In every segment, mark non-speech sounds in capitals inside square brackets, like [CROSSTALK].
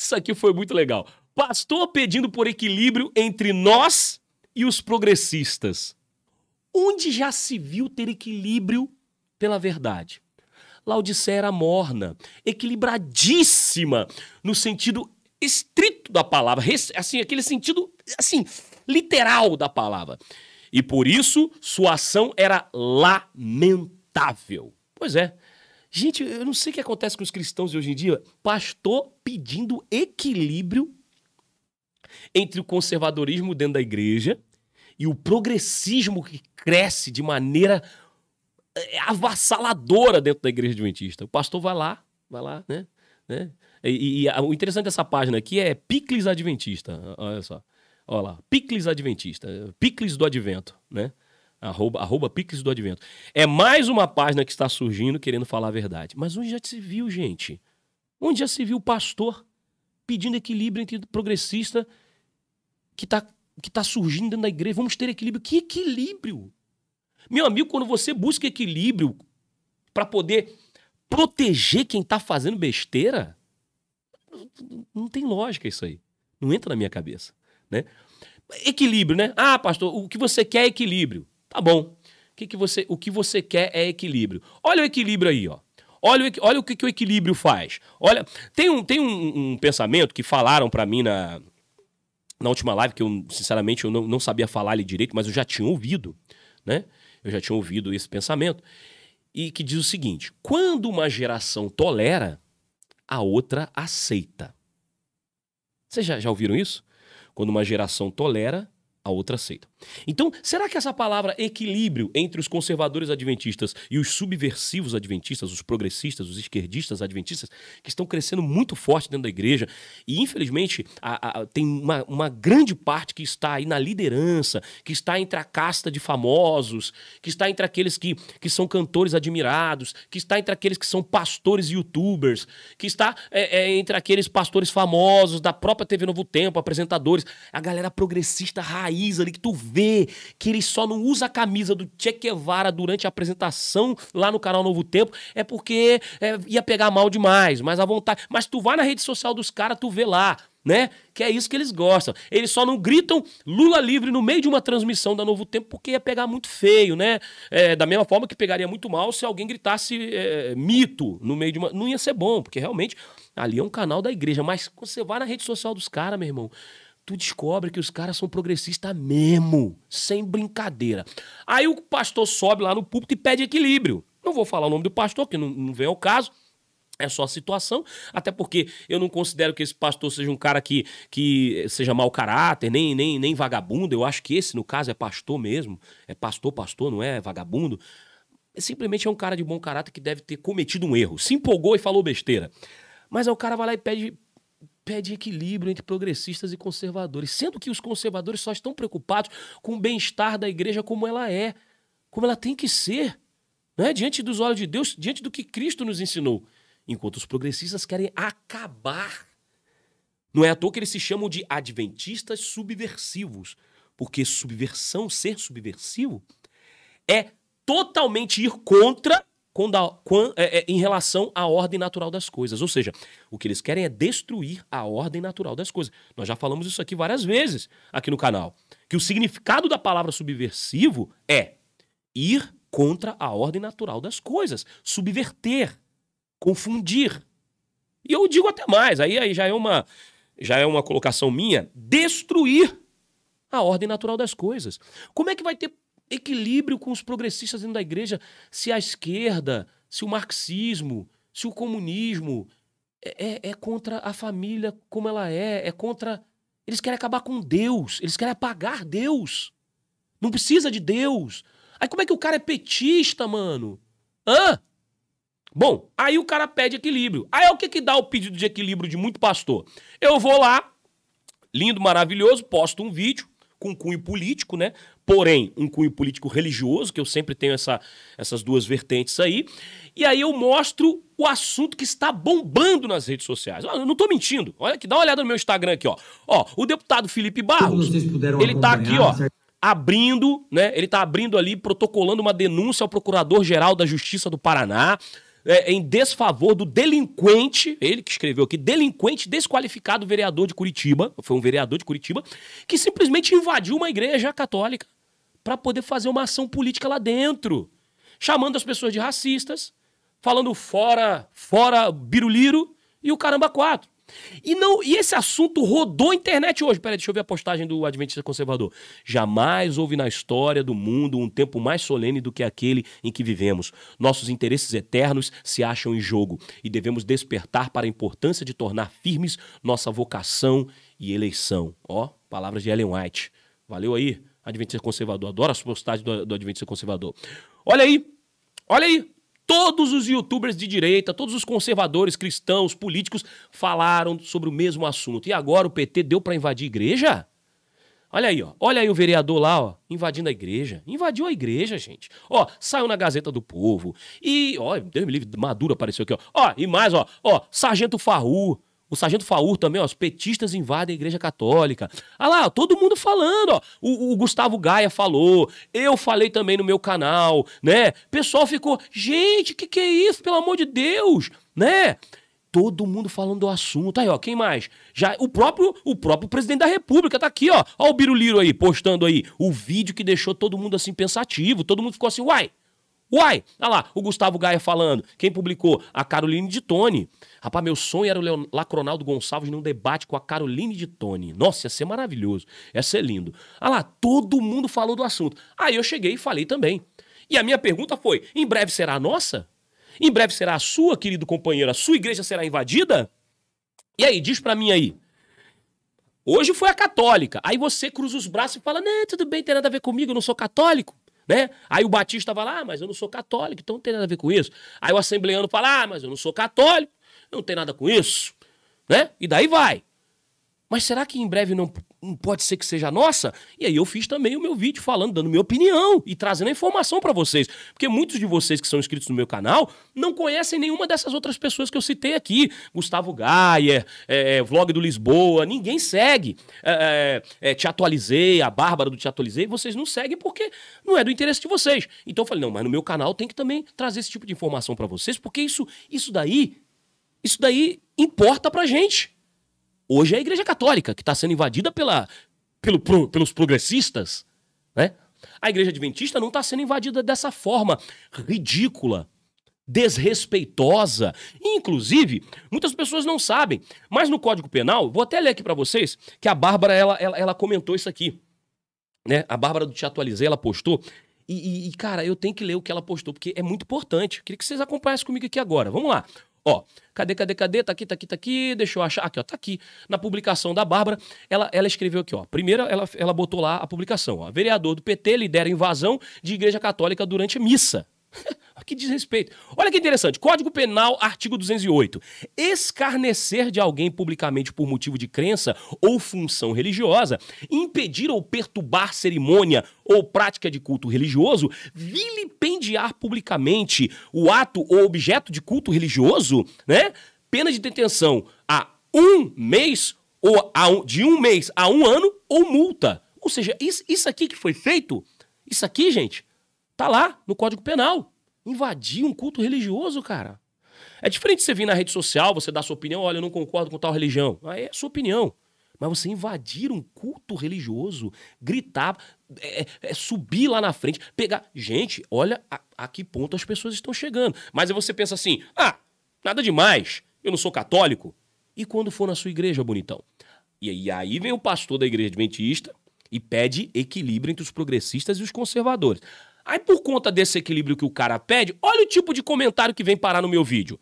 Isso aqui foi muito legal. Pastor pedindo por equilíbrio entre nós e os progressistas. Onde já se viu ter equilíbrio pela verdade? Laodiceia era morna, equilibradíssima no sentido estrito da palavra, assim, aquele sentido assim, literal da palavra. E por isso sua ação era lamentável. Pois é, Gente, eu não sei o que acontece com os cristãos de hoje em dia. Pastor pedindo equilíbrio entre o conservadorismo dentro da igreja e o progressismo que cresce de maneira eh, avassaladora dentro da igreja adventista. O pastor vai lá, vai lá, né? né? E, e, e o interessante dessa página aqui é Picles Adventista. Olha só. Olha lá. Picles Adventista. Picles do Advento, né? Arroba, arroba Pix do Advento. É mais uma página que está surgindo querendo falar a verdade. Mas onde já se viu, gente? Onde já se viu pastor pedindo equilíbrio entre progressista que está que tá surgindo dentro da igreja? Vamos ter equilíbrio. Que equilíbrio? Meu amigo, quando você busca equilíbrio para poder proteger quem está fazendo besteira, não tem lógica isso aí. Não entra na minha cabeça, né? Equilíbrio, né? Ah, pastor, o que você quer é equilíbrio. Tá bom. O que, que, você, o que você quer é equilíbrio. Olha o equilíbrio aí, ó. Olha, olha o que, que o equilíbrio faz. Olha, tem um, tem um, um pensamento que falaram para mim na, na última live, que eu, sinceramente, eu não, não sabia falar direito, mas eu já tinha ouvido, né? Eu já tinha ouvido esse pensamento. E que diz o seguinte: quando uma geração tolera, a outra aceita. Vocês já, já ouviram isso? Quando uma geração tolera, a outra seita. Então, será que essa palavra equilíbrio entre os conservadores adventistas e os subversivos adventistas, os progressistas, os esquerdistas adventistas, que estão crescendo muito forte dentro da igreja, e infelizmente a, a, tem uma, uma, grande parte que está aí na liderança, que está entre a casta de famosos, que está entre aqueles que, que são cantores admirados, que está entre aqueles que são pastores youtubers, que está é, é, entre aqueles pastores famosos da própria TV Novo Tempo, apresentadores, a galera progressista raiz raiz ali que tu vê que ele só não usa a camisa do Che Guevara durante a apresentação lá no canal Novo Tempo, é porque é, ia pegar mal demais, mas à vontade. Mas tu vai na rede social dos caras, tu vê lá, né? Que é isso que eles gostam. Eles só não gritam Lula livre no meio de uma transmissão da Novo Tempo porque ia pegar muito feio, né? É, da mesma forma que pegaria muito mal se alguém gritasse é, mito no meio de uma. Não ia ser bom, porque realmente ali é um canal da igreja. Mas você vai na rede social dos caras, meu irmão tu descobre que os caras são progressistas mesmo, sem brincadeira. Aí o pastor sobe lá no púlpito e pede equilíbrio. Não vou falar o nome do pastor, que não, não vem ao caso. É só a situação, até porque eu não considero que esse pastor seja um cara que, que seja mau caráter, nem, nem, nem vagabundo. Eu acho que esse, no caso, é pastor mesmo. É pastor, pastor, não é vagabundo. Simplesmente é um cara de bom caráter que deve ter cometido um erro. Se empolgou e falou besteira. Mas aí o cara vai lá e pede pede equilíbrio entre progressistas e conservadores, sendo que os conservadores só estão preocupados com o bem-estar da igreja como ela é, como ela tem que ser, né? diante dos olhos de Deus, diante do que Cristo nos ensinou, enquanto os progressistas querem acabar. Não é à toa que eles se chamam de adventistas subversivos, porque subversão, ser subversivo, é totalmente ir contra quando a, quando, é, é, em relação à ordem natural das coisas. Ou seja, o que eles querem é destruir a ordem natural das coisas. Nós já falamos isso aqui várias vezes aqui no canal. Que o significado da palavra subversivo é ir contra a ordem natural das coisas, subverter, confundir. E eu digo até mais, aí, aí já é uma já é uma colocação minha, destruir a ordem natural das coisas. Como é que vai ter equilíbrio com os progressistas dentro da igreja, se a esquerda, se o marxismo, se o comunismo é, é, é contra a família como ela é, é contra. Eles querem acabar com Deus, eles querem apagar Deus. Não precisa de Deus. Aí como é que o cara é petista, mano? Hã? Bom, aí o cara pede equilíbrio. Aí o que, que dá o pedido de equilíbrio de muito pastor? Eu vou lá, lindo, maravilhoso, posto um vídeo com cunho político, né? porém um cunho político religioso, que eu sempre tenho essa, essas duas vertentes aí. E aí eu mostro o assunto que está bombando nas redes sociais. Eu não estou mentindo. Olha aqui, dá uma olhada no meu Instagram aqui, ó. Ó, o deputado Felipe Barros, ele está aqui, ó, abrindo, né? Ele está abrindo ali, protocolando uma denúncia ao Procurador-Geral da Justiça do Paraná. É, em desfavor do delinquente, ele que escreveu aqui, delinquente desqualificado vereador de Curitiba, foi um vereador de Curitiba, que simplesmente invadiu uma igreja católica para poder fazer uma ação política lá dentro, chamando as pessoas de racistas, falando fora, fora biruliro e o caramba quatro. E não, e esse assunto rodou a internet hoje. Peraí, deixa eu ver a postagem do Adventista Conservador. Jamais houve na história do mundo um tempo mais solene do que aquele em que vivemos. Nossos interesses eternos se acham em jogo e devemos despertar para a importância de tornar firmes nossa vocação e eleição. Ó, palavras de Ellen White. Valeu aí. Adventista Conservador. Adoro as postagens do, do Adventista Conservador. Olha aí, olha aí. Todos os youtubers de direita, todos os conservadores, cristãos, políticos falaram sobre o mesmo assunto. E agora o PT deu para invadir igreja? Olha aí, ó. Olha aí o vereador lá, ó, invadindo a igreja. Invadiu a igreja, gente. Ó, saiu na Gazeta do Povo. E, ó, Deus me livre, Maduro apareceu aqui, ó. Ó, e mais, ó, ó, Sargento Farru. O sargento Faur também, ó, os petistas invadem a igreja católica. Ah lá, todo mundo falando, ó. O, o Gustavo Gaia falou, eu falei também no meu canal, né? Pessoal ficou, gente, que que é isso? Pelo amor de Deus, né? todo mundo falando do assunto. Aí, ó, quem mais? Já o próprio o próprio presidente da República tá aqui, ó. Ó o Biruliro aí postando aí o vídeo que deixou todo mundo assim pensativo, todo mundo ficou assim, uai. Uai! Olha lá, o Gustavo Gaia falando. Quem publicou? A Caroline de Toni? Rapaz, meu sonho era o Leon... Lacronaldo Gonçalves num debate com a Caroline de Toni. Nossa, ia ser maravilhoso. Ia ser lindo. Olha lá, todo mundo falou do assunto. Aí eu cheguei e falei também. E a minha pergunta foi: em breve será a nossa? Em breve será a sua, querido companheiro? A sua igreja será invadida? E aí, diz para mim aí. Hoje foi a católica. Aí você cruza os braços e fala: Não, tudo bem, tem nada a ver comigo, eu não sou católico. Né? Aí o Batista fala, ah, mas eu não sou católico, então não tem nada a ver com isso. Aí o assembleano fala, ah, mas eu não sou católico, não tem nada com isso. Né? E daí vai. Mas será que em breve não, pode ser que seja nossa? E aí eu fiz também o meu vídeo falando, dando minha opinião e trazendo a informação para vocês. Porque muitos de vocês que são inscritos no meu canal não conhecem nenhuma dessas outras pessoas que eu citei aqui. Gustavo Gaia, é, é, Vlog do Lisboa, ninguém segue. É, é, é, te atualizei, a Bárbara do Te Atualizei, vocês não seguem porque não é do interesse de vocês. Então eu falei, não, mas no meu canal tem que também trazer esse tipo de informação para vocês, porque isso, isso daí, isso daí importa pra gente. Hoje é a Igreja Católica, que está sendo invadida pela, pelo, pro, pelos progressistas, né? A Igreja Adventista não está sendo invadida dessa forma ridícula, desrespeitosa. Inclusive, muitas pessoas não sabem, mas no Código Penal, vou até ler aqui para vocês, que a Bárbara, ela, ela, ela, comentou isso aqui. Né? A Bárbara do Te Atualizei, ela postou. E, e, e, cara, eu tenho que ler o que ela postou, porque é muito importante. Queria que vocês acompanhassem comigo aqui agora. Vamos lá. Ó, cadê, cadê, cadê? Tá aqui, tá aqui, tá aqui. Deixa eu achar. Aqui, ó, tá aqui. Na publicação da Bárbara, ela, ela escreveu aqui, ó. Primeiro, ela, ela botou lá a publicação, ó. Vereador do PT lidera invasão de igreja católica durante missa. [LAUGHS] que desrespeito. Olha que interessante. Código Penal, artigo 208. Escarnecer de alguém publicamente por motivo de crença ou função religiosa, impedir ou perturbar cerimônia ou prática de culto religioso, vilipendiar publicamente o ato ou objeto de culto religioso, né? Pena de detenção a um mês ou a um, de um mês a um ano ou multa. Ou seja, isso, isso aqui que foi feito, isso aqui, gente, Tá lá, no Código Penal. Invadir um culto religioso, cara. É diferente você vir na rede social, você dar sua opinião, olha, eu não concordo com tal religião. Aí é sua opinião. Mas você invadir um culto religioso, gritar, é, é, é subir lá na frente, pegar. Gente, olha a, a que ponto as pessoas estão chegando. Mas aí você pensa assim: ah, nada demais, eu não sou católico. E quando for na sua igreja, bonitão? E aí vem o pastor da igreja adventista e pede equilíbrio entre os progressistas e os conservadores. Aí, por conta desse equilíbrio que o cara pede, olha o tipo de comentário que vem parar no meu vídeo.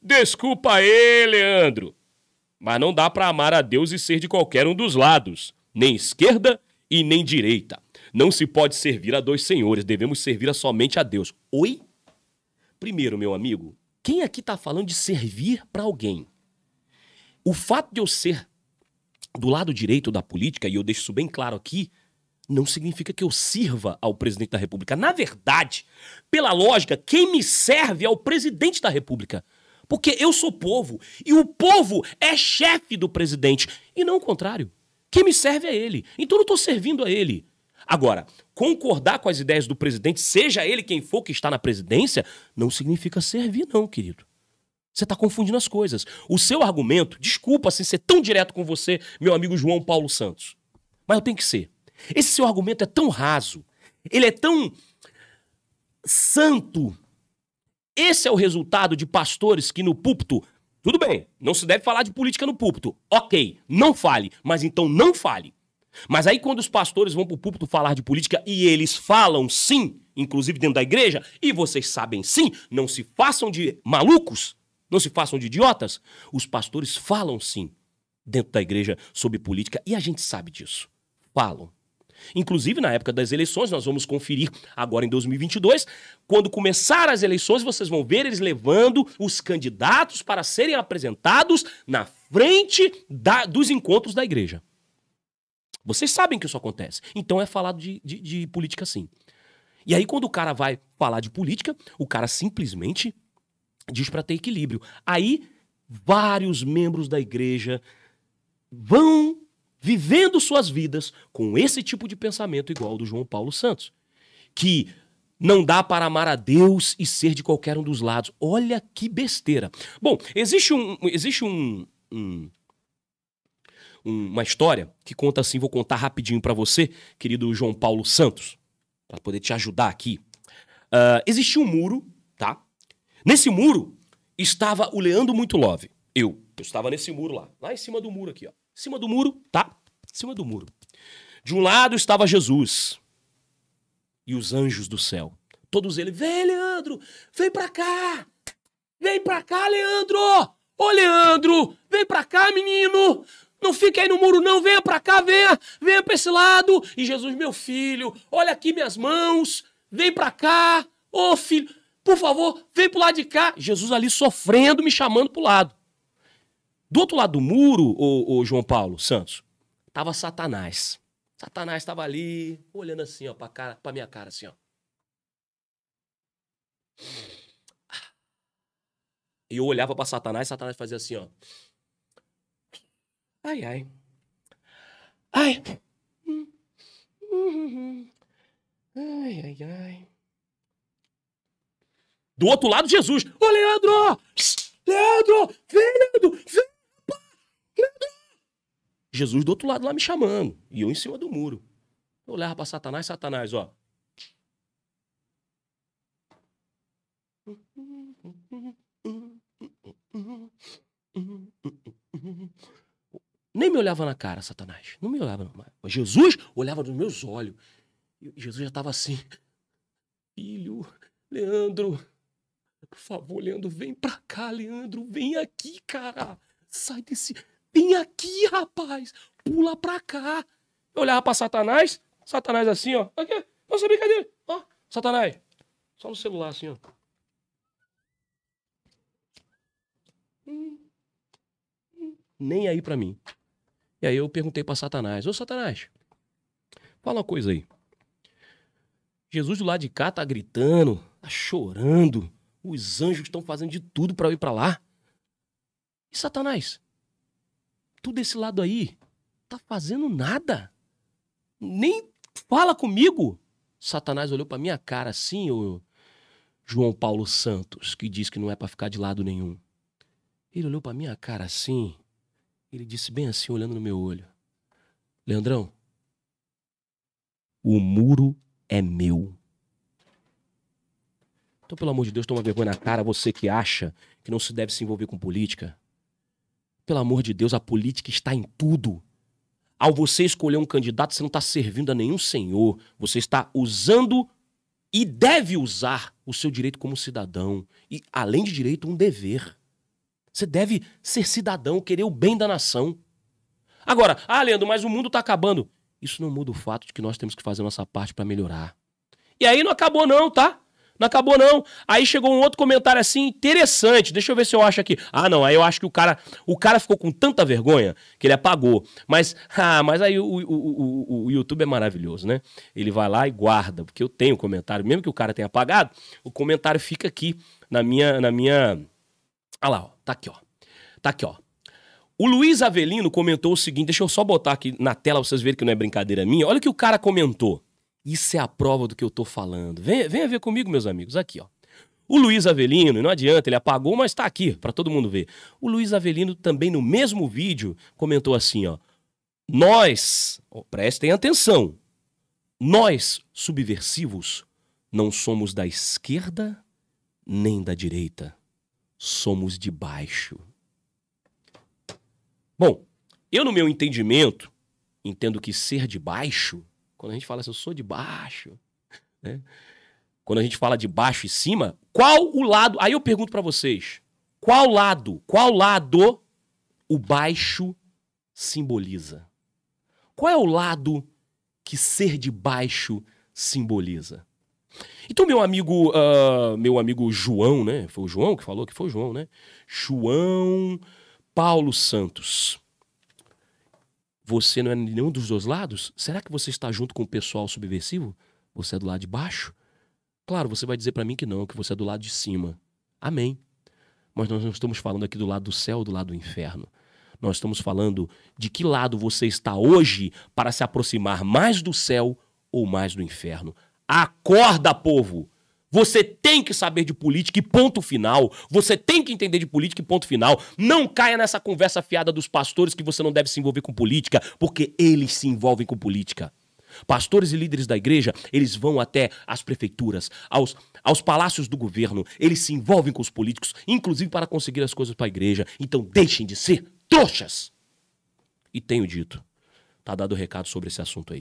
Desculpa aí, Leandro. Mas não dá para amar a Deus e ser de qualquer um dos lados, nem esquerda e nem direita. Não se pode servir a dois senhores, devemos servir a somente a Deus. Oi? Primeiro, meu amigo, quem aqui tá falando de servir para alguém? O fato de eu ser do lado direito da política, e eu deixo isso bem claro aqui, não significa que eu sirva ao presidente da República. Na verdade, pela lógica, quem me serve é o presidente da República. Porque eu sou povo e o povo é chefe do presidente e não o contrário. Quem me serve é ele. Então eu não estou servindo a ele. Agora, concordar com as ideias do presidente, seja ele quem for que está na presidência, não significa servir, não, querido. Você está confundindo as coisas. O seu argumento, desculpa assim ser tão direto com você, meu amigo João Paulo Santos, mas eu tenho que ser. Esse seu argumento é tão raso, ele é tão santo. Esse é o resultado de pastores que no púlpito. Tudo bem, não se deve falar de política no púlpito. Ok, não fale, mas então não fale. Mas aí, quando os pastores vão para o púlpito falar de política e eles falam sim, inclusive dentro da igreja, e vocês sabem sim, não se façam de malucos, não se façam de idiotas, os pastores falam sim dentro da igreja sobre política e a gente sabe disso. Falam. Inclusive, na época das eleições, nós vamos conferir agora em 2022, quando começar as eleições, vocês vão ver eles levando os candidatos para serem apresentados na frente da, dos encontros da igreja. Vocês sabem que isso acontece. Então é falado de, de, de política sim. E aí, quando o cara vai falar de política, o cara simplesmente diz para ter equilíbrio. Aí, vários membros da igreja vão vivendo suas vidas com esse tipo de pensamento igual ao do João Paulo Santos, que não dá para amar a Deus e ser de qualquer um dos lados. Olha que besteira. Bom, existe um existe um, um uma história que conta assim, vou contar rapidinho para você, querido João Paulo Santos, para poder te ajudar aqui. Uh, existia um muro, tá? Nesse muro estava o Leandro Muito Love. Eu, eu estava nesse muro lá, lá em cima do muro aqui, ó cima do muro, tá? cima do muro. De um lado estava Jesus e os anjos do céu. Todos eles, vem, Leandro, vem pra cá! Vem pra cá, Leandro! Ô, Leandro, vem pra cá, menino! Não fique aí no muro, não. Venha pra cá, venha. Venha pra esse lado. E Jesus, meu filho, olha aqui minhas mãos. Vem pra cá. Ô, oh, filho, por favor, vem pro lado de cá. Jesus ali sofrendo, me chamando pro lado. Do outro lado do muro, o, o João Paulo Santos, tava Satanás. Satanás estava ali, olhando assim, ó, pra, cara, pra minha cara, assim, ó. E eu olhava para Satanás, Satanás fazia assim, ó. Ai, ai. Ai. Ai, ai, ai. Do outro lado, Jesus. Ô, Leandro! Leandro! Vem, Leandro! Vem! Jesus do outro lado lá me chamando. E eu em cima do muro. Eu olhava pra Satanás, Satanás, ó. Nem me olhava na cara, Satanás. Não me olhava, não. Mas Jesus olhava nos meus olhos. E Jesus já estava assim. Filho, Leandro, por favor, Leandro, vem pra cá, Leandro, vem aqui, cara. Sai desse. Vem aqui, rapaz! Pula pra cá! Eu olhava pra Satanás, Satanás assim, ó. Aqui, nossa brincadeira! Ó, Satanás, só no celular assim, ó. Nem aí pra mim. E aí eu perguntei pra Satanás: Ô Satanás, fala uma coisa aí. Jesus do lado de cá tá gritando, tá chorando. Os anjos estão fazendo de tudo para eu ir para lá. E Satanás, tudo desse lado aí, tá fazendo nada. Nem fala comigo. Satanás olhou para minha cara assim, o João Paulo Santos, que diz que não é para ficar de lado nenhum. Ele olhou para minha cara assim, ele disse bem assim, olhando no meu olho: Leandrão, o muro é meu. Então, pelo amor de Deus, toma vergonha na cara, você que acha que não se deve se envolver com política. Pelo amor de Deus, a política está em tudo. Ao você escolher um candidato, você não está servindo a nenhum senhor. Você está usando e deve usar o seu direito como cidadão. E, além de direito, um dever. Você deve ser cidadão, querer o bem da nação. Agora, ah, Leandro, mas o mundo está acabando. Isso não muda o fato de que nós temos que fazer nossa parte para melhorar. E aí não acabou, não, tá? Não acabou, não. Aí chegou um outro comentário assim interessante. Deixa eu ver se eu acho aqui. Ah, não. Aí eu acho que o cara. O cara ficou com tanta vergonha que ele apagou. Mas, [LAUGHS] ah, mas aí o, o, o, o YouTube é maravilhoso, né? Ele vai lá e guarda, porque eu tenho comentário. Mesmo que o cara tenha apagado, o comentário fica aqui na minha. Na minha... Ah lá, ó. Tá aqui, ó. Tá aqui, ó. O Luiz Avelino comentou o seguinte: deixa eu só botar aqui na tela pra vocês verem que não é brincadeira minha. Olha o que o cara comentou. Isso é a prova do que eu estou falando. Venha, venha ver comigo, meus amigos, aqui, ó. O Luiz Avelino, não adianta, ele apagou, mas está aqui para todo mundo ver. O Luiz Avelino também no mesmo vídeo comentou assim, ó: "Nós, oh, prestem atenção. Nós subversivos não somos da esquerda nem da direita. Somos de baixo." Bom, eu no meu entendimento entendo que ser de baixo quando a gente fala assim, eu sou de baixo, né? Quando a gente fala de baixo e cima, qual o lado? Aí eu pergunto para vocês, qual lado? Qual lado o baixo simboliza? Qual é o lado que ser de baixo simboliza? Então, meu amigo, uh, meu amigo João, né? Foi o João que falou que foi o João, né? João Paulo Santos você não é nenhum dos dois lados? Será que você está junto com o pessoal subversivo? Você é do lado de baixo? Claro, você vai dizer para mim que não, que você é do lado de cima. Amém. Mas nós não estamos falando aqui do lado do céu, do lado do inferno. Nós estamos falando de que lado você está hoje para se aproximar mais do céu ou mais do inferno. Acorda, povo! Você tem que saber de política e ponto final. Você tem que entender de política e ponto final. Não caia nessa conversa fiada dos pastores que você não deve se envolver com política, porque eles se envolvem com política. Pastores e líderes da igreja, eles vão até as prefeituras, aos, aos palácios do governo, eles se envolvem com os políticos, inclusive para conseguir as coisas para a igreja. Então deixem de ser trouxas! E tenho dito, tá dado o recado sobre esse assunto aí.